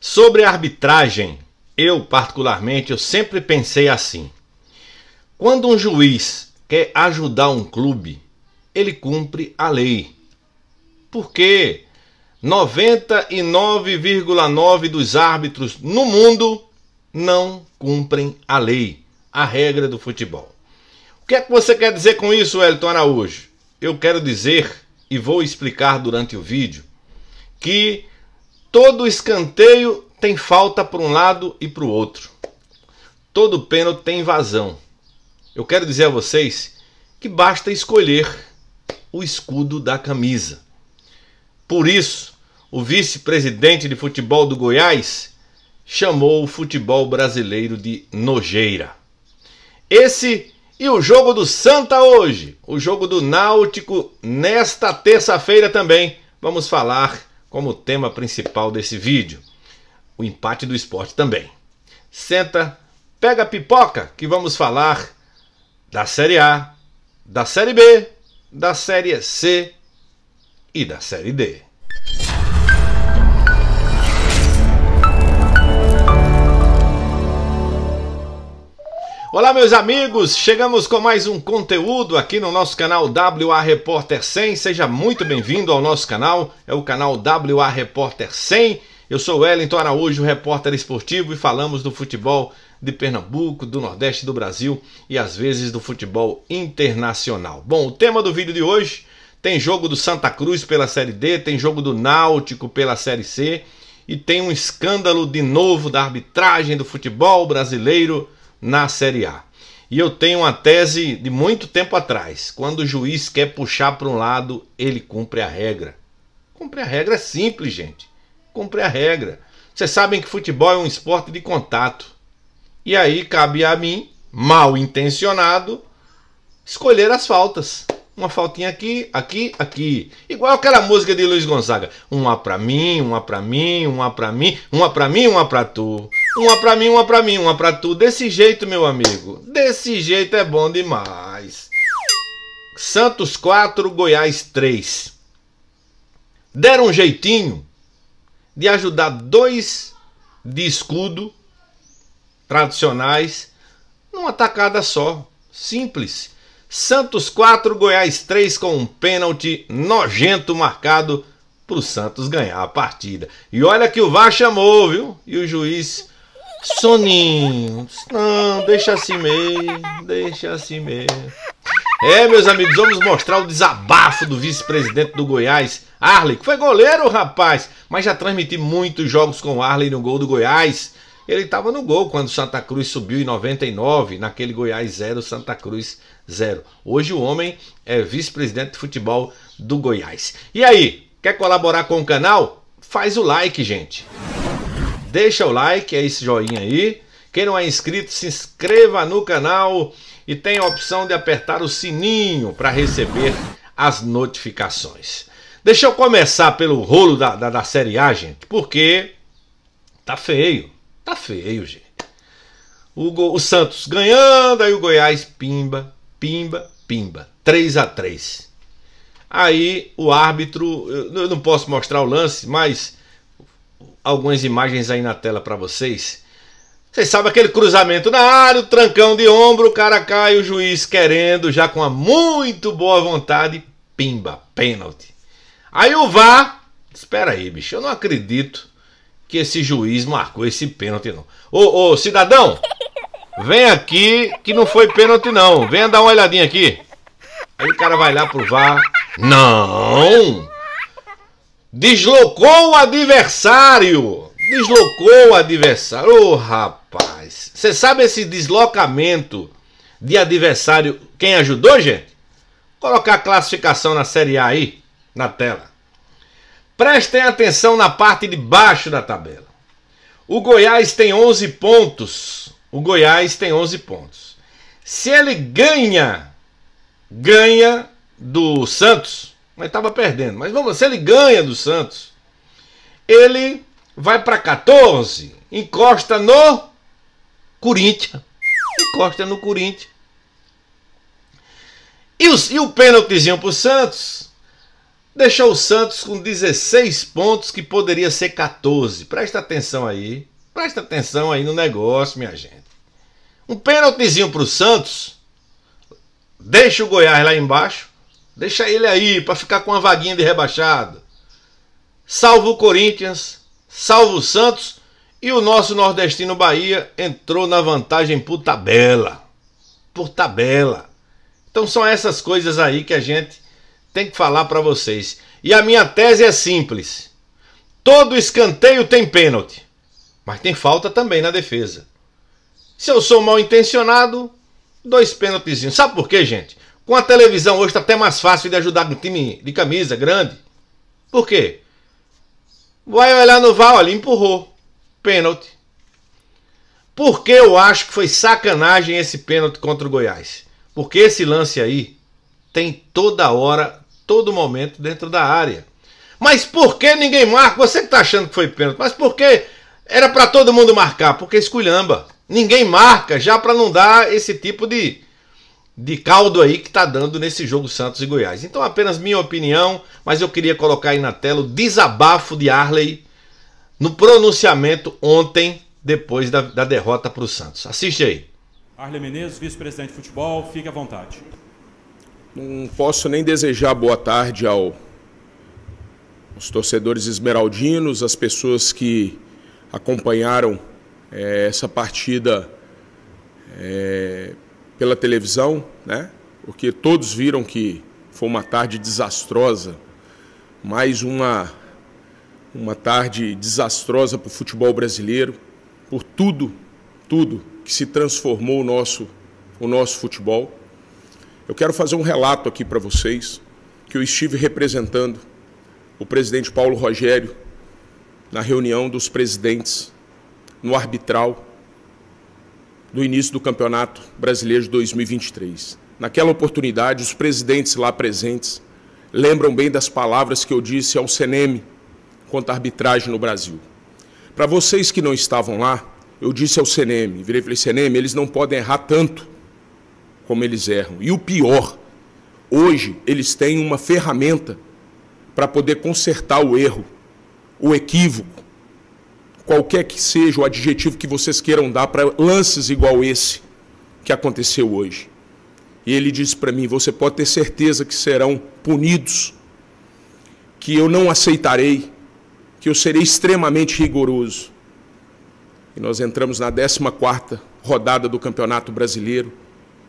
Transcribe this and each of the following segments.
Sobre a arbitragem, eu particularmente eu sempre pensei assim. Quando um juiz quer ajudar um clube, ele cumpre a lei. Porque 99,9 dos árbitros no mundo não cumprem a lei, a regra do futebol. O que é que você quer dizer com isso, Elton Araújo? Eu quero dizer e vou explicar durante o vídeo que Todo escanteio tem falta para um lado e para o outro. Todo pênalti tem vazão. Eu quero dizer a vocês que basta escolher o escudo da camisa. Por isso, o vice-presidente de futebol do Goiás chamou o futebol brasileiro de nojeira. Esse e o jogo do Santa hoje, o jogo do Náutico nesta terça-feira também. Vamos falar como tema principal desse vídeo. O empate do esporte também. Senta, pega a pipoca que vamos falar da Série A, da Série B, da Série C e da Série D. Olá, meus amigos! Chegamos com mais um conteúdo aqui no nosso canal WA Repórter 100. Seja muito bem-vindo ao nosso canal, é o canal WA Repórter 100. Eu sou Wellington Araújo, repórter esportivo, e falamos do futebol de Pernambuco, do Nordeste do Brasil e às vezes do futebol internacional. Bom, o tema do vídeo de hoje tem jogo do Santa Cruz pela Série D, tem jogo do Náutico pela Série C e tem um escândalo de novo da arbitragem do futebol brasileiro na Série A. E eu tenho uma tese de muito tempo atrás. Quando o juiz quer puxar para um lado, ele cumpre a regra. Cumpre a regra é simples, gente. Cumpre a regra. Vocês sabem que futebol é um esporte de contato. E aí cabe a mim, mal intencionado, escolher as faltas. Uma faltinha aqui, aqui, aqui. Igual aquela música de Luiz Gonzaga. Uma pra mim, uma pra mim, uma pra mim, uma pra mim, uma pra tu. Uma pra mim, uma pra mim, uma pra tu. Desse jeito, meu amigo. Desse jeito é bom demais. Santos 4, Goiás 3. Deram um jeitinho de ajudar dois de escudo tradicionais numa tacada só. Simples. Santos 4, Goiás 3 com um pênalti nojento marcado para o Santos ganhar a partida. E olha que o VAR chamou, viu? E o juiz Soninho. Não, deixa assim mesmo. Deixa assim mesmo. É, meus amigos, vamos mostrar o desabafo do vice-presidente do Goiás, Arley, que foi goleiro, rapaz, mas já transmiti muitos jogos com o Arley no gol do Goiás. Ele estava no gol quando Santa Cruz subiu em 99, naquele Goiás 0, Santa Cruz 0. Hoje o homem é vice-presidente de futebol do Goiás. E aí, quer colaborar com o canal? Faz o like, gente. Deixa o like, é esse joinha aí. Quem não é inscrito, se inscreva no canal e tem a opção de apertar o sininho para receber as notificações. Deixa eu começar pelo rolo da, da, da Série A, gente, porque tá feio. Tá feio, gente. O, Go, o Santos ganhando, aí o Goiás pimba, pimba, pimba. 3 a 3 Aí o árbitro, eu não posso mostrar o lance, mas algumas imagens aí na tela para vocês. Vocês sabem aquele cruzamento na área, o trancão de ombro, o cara cai, o juiz querendo, já com a muito boa vontade, pimba, pênalti. Aí o VAR, espera aí, bicho, eu não acredito que esse juiz marcou esse pênalti não. Ô, ô, cidadão, vem aqui que não foi pênalti não, venha dar uma olhadinha aqui. Aí o cara vai lá pro VAR, não... Deslocou o adversário. Deslocou o adversário. Ô, oh, rapaz. Você sabe esse deslocamento de adversário quem ajudou, gente? Vou colocar a classificação na Série A aí, na tela. Prestem atenção na parte de baixo da tabela. O Goiás tem 11 pontos. O Goiás tem 11 pontos. Se ele ganha, ganha do Santos, mas estava perdendo. Mas vamos, se ele ganha do Santos, ele vai para 14, encosta no Corinthians. Encosta no Corinthians. E o, e o pênaltizinho Santos deixou o Santos com 16 pontos, que poderia ser 14. Presta atenção aí. Presta atenção aí no negócio, minha gente. Um pênaltizinho para o Santos deixa o Goiás lá embaixo Deixa ele aí para ficar com uma vaguinha de rebaixado. Salvo o Corinthians, salvo o Santos e o nosso nordestino Bahia entrou na vantagem por tabela. Por tabela. Então são essas coisas aí que a gente tem que falar para vocês. E a minha tese é simples. Todo escanteio tem pênalti, mas tem falta também na defesa. Se eu sou mal intencionado, dois pênaltizinhos. Sabe por quê, gente? Com a televisão hoje está até mais fácil de ajudar um time de camisa grande. Por quê? Vai olhar no Val, ali, empurrou. Pênalti. Por que eu acho que foi sacanagem esse pênalti contra o Goiás? Porque esse lance aí tem toda hora, todo momento dentro da área. Mas por que ninguém marca? Você que está achando que foi pênalti, mas por que era para todo mundo marcar? Porque esculhamba. Ninguém marca já para não dar esse tipo de, de caldo aí que tá dando nesse jogo Santos e Goiás. Então apenas minha opinião, mas eu queria colocar aí na tela o desabafo de Arley no pronunciamento ontem depois da, da derrota para o Santos. Assiste aí. Arley Menezes, vice-presidente de futebol, fique à vontade. Não posso nem desejar boa tarde ao, aos torcedores esmeraldinos, as pessoas que acompanharam é, essa partida. É, pela televisão, né? Porque todos viram que foi uma tarde desastrosa, mais uma uma tarde desastrosa para o futebol brasileiro, por tudo, tudo que se transformou o nosso o nosso futebol. Eu quero fazer um relato aqui para vocês que eu estive representando o presidente Paulo Rogério na reunião dos presidentes no arbitral do início do Campeonato Brasileiro de 2023. Naquela oportunidade, os presidentes lá presentes lembram bem das palavras que eu disse ao CNM quanto à arbitragem no Brasil. Para vocês que não estavam lá, eu disse ao CNM, virei e falei, CNM, eles não podem errar tanto como eles erram. E o pior, hoje eles têm uma ferramenta para poder consertar o erro, o equívoco, qualquer que seja o adjetivo que vocês queiram dar para lances igual esse que aconteceu hoje. E ele disse para mim: Você pode ter certeza que serão punidos, que eu não aceitarei, que eu serei extremamente rigoroso. E nós entramos na 14 rodada do Campeonato Brasileiro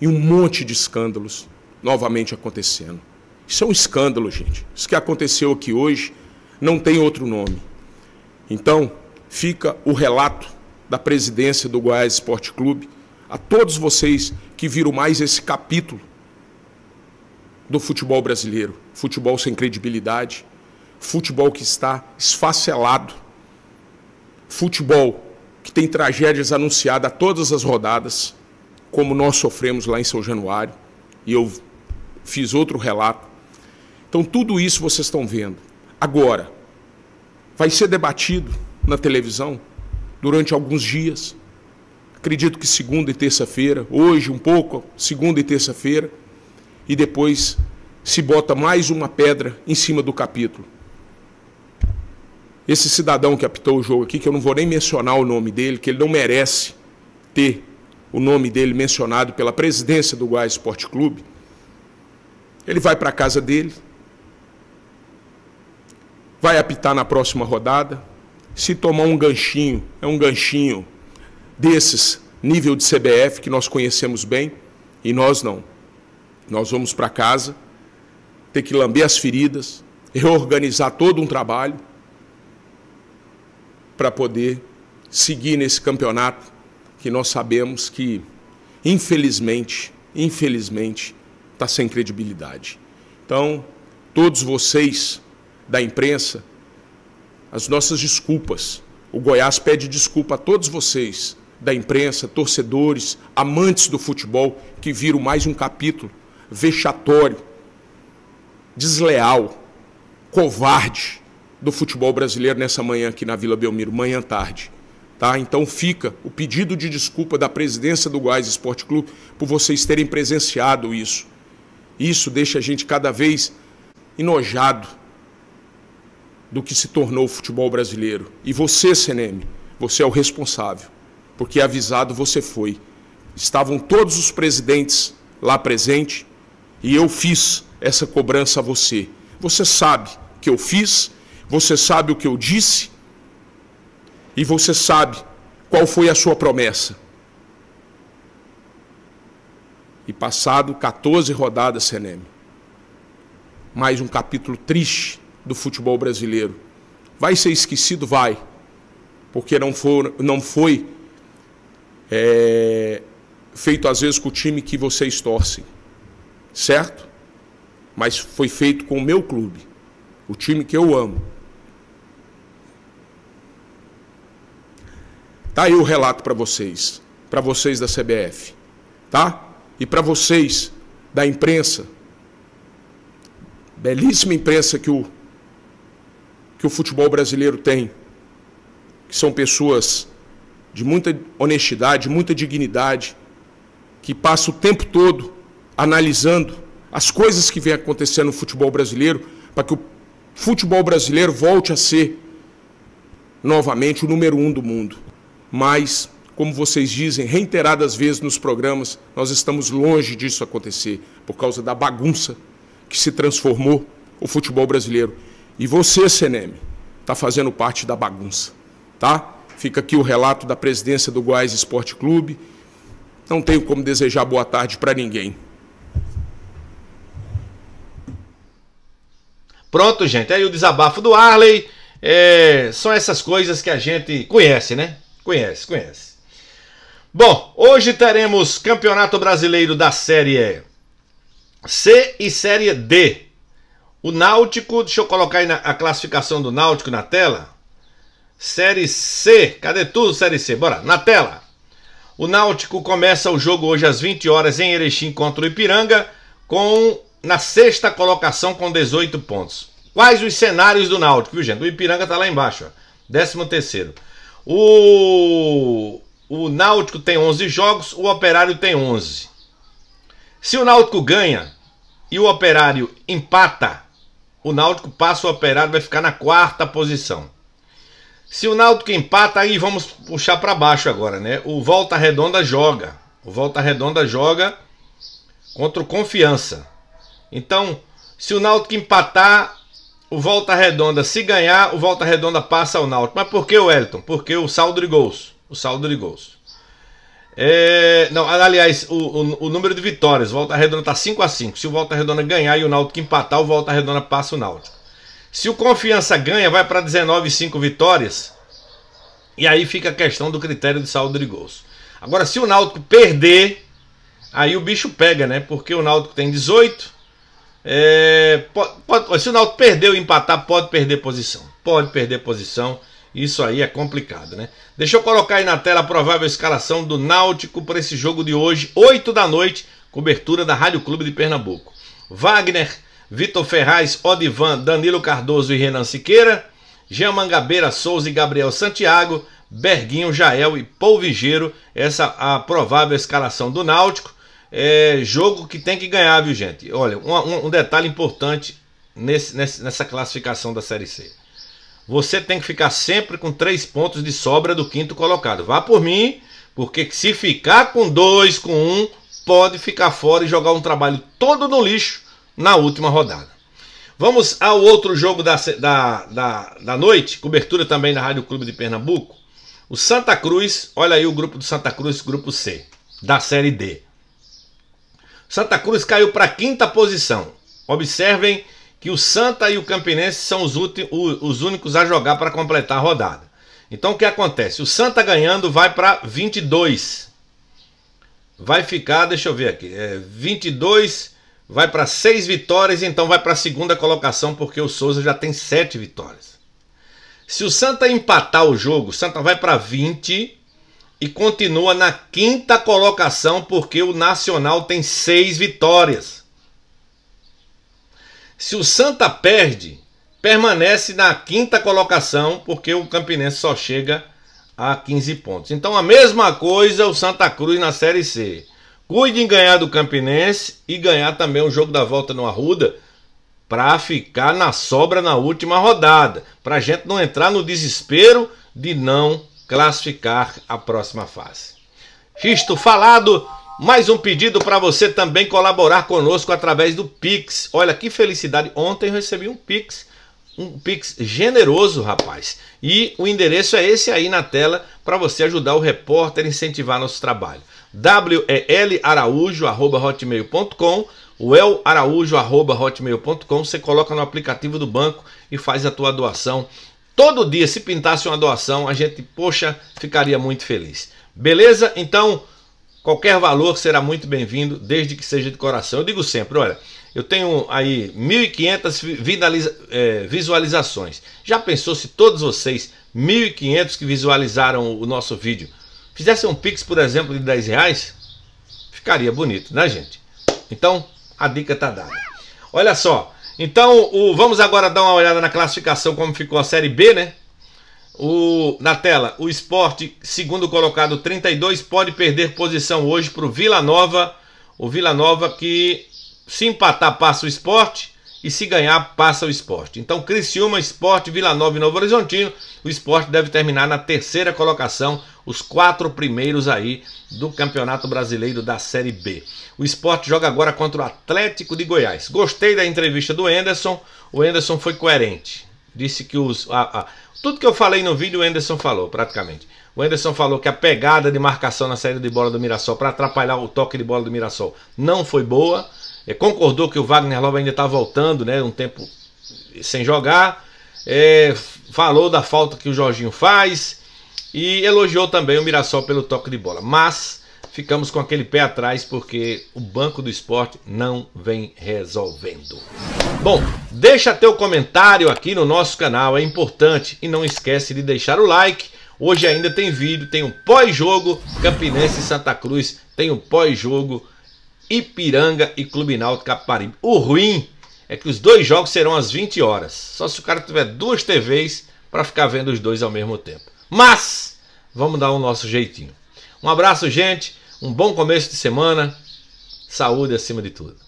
e um monte de escândalos novamente acontecendo. Isso é um escândalo, gente. Isso que aconteceu aqui hoje não tem outro nome. Então, fica o relato da presidência do Goiás Esporte Clube a todos vocês que viram mais esse capítulo do futebol brasileiro. Futebol sem credibilidade, futebol que está esfacelado, futebol que tem tragédias anunciadas a todas as rodadas, como nós sofremos lá em São Januário, e eu fiz outro relato. Então, tudo isso vocês estão vendo. Agora, vai ser debatido na televisão durante alguns dias. Acredito que segunda e terça-feira, hoje um pouco, segunda e terça-feira, e depois se bota mais uma pedra em cima do capítulo. Esse cidadão que apitou o jogo aqui, que eu não vou nem mencionar o nome dele, que ele não merece ter o nome dele mencionado pela presidência do Goiás Esporte Clube, ele vai para a casa dele, vai apitar na próxima rodada, se tomar um ganchinho, é um ganchinho desses, nível de CBF, que nós conhecemos bem, e nós não. Nós vamos para casa, ter que lamber as feridas, reorganizar todo um trabalho para poder seguir nesse campeonato que nós sabemos que, infelizmente, infelizmente, está sem credibilidade. Então, todos vocês da imprensa, as nossas desculpas. O Goiás pede desculpa a todos vocês, da imprensa, torcedores, amantes do futebol, que viram mais um capítulo vexatório, desleal, covarde do futebol brasileiro nessa manhã aqui na Vila Belmiro, manhã tarde. Tá? Então fica o pedido de desculpa da presidência do Goiás Esporte Clube por vocês terem presenciado isso. Isso deixa a gente cada vez enojado, do que se tornou o futebol brasileiro. E você, CNM, você é o responsável, porque avisado você foi. Estavam todos os presidentes lá presentes e eu fiz essa cobrança a você. Você sabe que eu fiz, você sabe o que eu disse e você sabe qual foi a sua promessa. E passado 14 rodadas, CNM, mais um capítulo triste do futebol brasileiro. Vai ser esquecido? Vai. Porque não, for, não foi é, feito, às vezes, com o time que vocês torcem. Certo? Mas foi feito com o meu clube, o time que eu amo. Tá aí o relato para vocês, para vocês da CBF, tá? E para vocês da imprensa, belíssima imprensa que o que o futebol brasileiro tem, que são pessoas de muita honestidade, muita dignidade, que passa o tempo todo analisando as coisas que vêm acontecendo no futebol brasileiro, para que o futebol brasileiro volte a ser novamente o número um do mundo. Mas, como vocês dizem reiteradas vezes nos programas, nós estamos longe disso acontecer, por causa da bagunça que se transformou o futebol brasileiro. E você, CNM, está fazendo parte da bagunça. Tá? Fica aqui o relato da presidência do Goiás Esporte Clube. Não tenho como desejar boa tarde para ninguém. Pronto, gente. É aí o desabafo do Arley. É, são essas coisas que a gente conhece, né? Conhece, conhece. Bom, hoje teremos Campeonato Brasileiro da Série C e Série D. O Náutico, deixa eu colocar aí na, a classificação do Náutico na tela. Série C, cadê tudo Série C? Bora, na tela. O Náutico começa o jogo hoje às 20 horas em Erechim contra o Ipiranga, com na sexta colocação com 18 pontos. Quais os cenários do Náutico, viu gente? O Ipiranga tá lá embaixo, ó, 13 terceiro. O, o Náutico tem 11 jogos, o Operário tem 11. Se o Náutico ganha e o Operário empata, o Náutico passa o Operário, vai ficar na quarta posição. Se o Náutico empata, aí vamos puxar para baixo agora, né? O Volta Redonda joga. O Volta Redonda joga contra o Confiança. Então, se o Náutico empatar, o Volta Redonda, se ganhar, o Volta Redonda passa ao Náutico. Mas por que o Elton? Porque o saldo de gols. O saldo de gols. É, não, aliás, o, o, o, número de vitórias, Volta Redonda está 5 a 5 Se o Volta Redonda ganhar e o Náutico empatar, o Volta Redonda passa o Náutico. Se o Confiança ganha, vai para 19 5 vitórias. E aí fica a questão do critério de saldo de gols. Agora, se o Náutico perder, aí o bicho pega, né? Porque o Náutico tem 18. É, pode, pode, se o Náutico perder ou empatar, pode perder posição. Pode perder posição. Isso aí é complicado, né? Deixa eu colocar aí na tela a provável escalação do Náutico para esse jogo de hoje, 8 da noite, cobertura da Rádio Clube de Pernambuco. Wagner, Vitor Ferraz, Odivan, Danilo Cardoso e Renan Siqueira, Jean Mangabeira, Souza e Gabriel Santiago, Berguinho, Jael e Paul Vigeiro. Essa é a provável escalação do Náutico. É jogo que tem que ganhar, viu, gente? Olha, um, um detalhe importante nesse, nessa classificação da Série C você tem que ficar sempre com três pontos de sobra do quinto colocado. Vá por mim, porque se ficar com dois, com um, pode ficar fora e jogar um trabalho todo no lixo na última rodada. Vamos ao outro jogo da, da, da, da noite, cobertura também da Rádio Clube de Pernambuco. O Santa Cruz, olha aí o grupo do Santa Cruz, grupo C, da Série D. Santa Cruz caiu para a quinta posição. Observem que o Santa e o Campinense são os, os únicos a jogar para completar a rodada. Então o que acontece? O Santa ganhando vai para 22. Vai ficar, deixa eu ver aqui, é 22 vai para 6 vitórias, então vai para a segunda colocação porque o Souza já tem 7 vitórias. Se o Santa empatar o jogo, o Santa vai para 20 e continua na quinta colocação porque o Nacional tem 6 vitórias. Se o Santa perde, permanece na quinta colocação, porque o Campinense só chega a 15 pontos. Então a mesma coisa o Santa Cruz na Série C. Cuide em ganhar do Campinense e ganhar também o jogo da volta no Arruda para ficar na sobra na última rodada, para a gente não entrar no desespero de não classificar a próxima fase. Xisto falado, mais um pedido para você também colaborar conosco através do Pix. Olha que felicidade, ontem eu recebi um Pix, um Pix generoso, rapaz. E o endereço é esse aí na tela para você ajudar o repórter a incentivar nosso trabalho. welaraújo@hotmail.com o elaraújo.hotmail.com, você coloca no aplicativo do banco e faz a tua doação. Todo dia, se pintasse uma doação, a gente, poxa, ficaria muito feliz. Beleza? Então, Qualquer valor será muito bem-vindo, desde que seja de coração. Eu digo sempre, olha, eu tenho aí 1.500 é, visualizações. Já pensou se todos vocês, 1.500 que visualizaram o nosso vídeo, fizessem um Pix, por exemplo, de 10 reais? Ficaria bonito, né, gente? Então, a dica está dada. Olha só, então o, vamos agora dar uma olhada na classificação, como ficou a Série B, né? O, na tela, o esporte, segundo colocado, 32, pode perder posição hoje para o Vila Nova. O Vila Nova que, se empatar, passa o esporte e se ganhar, passa o esporte. Então, Criciúma, esporte, Vila Nova e Novo Horizontino. O esporte deve terminar na terceira colocação, os quatro primeiros aí do Campeonato Brasileiro da Série B. O esporte joga agora contra o Atlético de Goiás. Gostei da entrevista do Enderson. O Enderson foi coerente disse que os. A, a, tudo que eu falei no vídeo, o Enderson falou, praticamente. O Enderson falou que a pegada de marcação na saída de bola do Mirassol para atrapalhar o toque de bola do Mirassol não foi boa. É, concordou que o Wagner Love ainda está voltando, né? Um tempo sem jogar. É, falou da falta que o Jorginho faz. E elogiou também o Mirassol pelo toque de bola. Mas ficamos com aquele pé atrás porque o Banco do Esporte não vem resolvendo. Bom, deixa teu comentário aqui no nosso canal, é importante. E não esquece de deixar o like. Hoje ainda tem vídeo, tem o um pós-jogo Campinense e Santa Cruz, tem o um pós-jogo Ipiranga e Clube Náutico Caparibe. O ruim é que os dois jogos serão às 20 horas. Só se o cara tiver duas TVs para ficar vendo os dois ao mesmo tempo. Mas vamos dar o nosso jeitinho. Um abraço, gente. Um bom começo de semana, saúde acima de tudo.